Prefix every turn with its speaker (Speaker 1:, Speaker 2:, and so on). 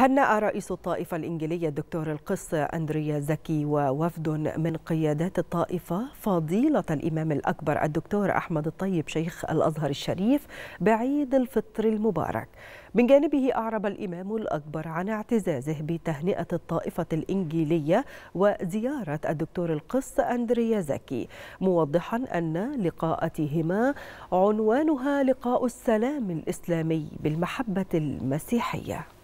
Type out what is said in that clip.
Speaker 1: هنأ رئيس الطائفة الإنجيلية الدكتور القس أندريا زكي ووفد من قيادات الطائفة فضيلة الإمام الأكبر الدكتور أحمد الطيب شيخ الأزهر الشريف بعيد الفطر المبارك من جانبه أعرب الإمام الأكبر عن اعتزازه بتهنئة الطائفة الإنجيلية وزيارة الدكتور القس أندريا زكي موضحا أن لقاءتهما عنوانها لقاء السلام الإسلامي بالمحبة المسيحية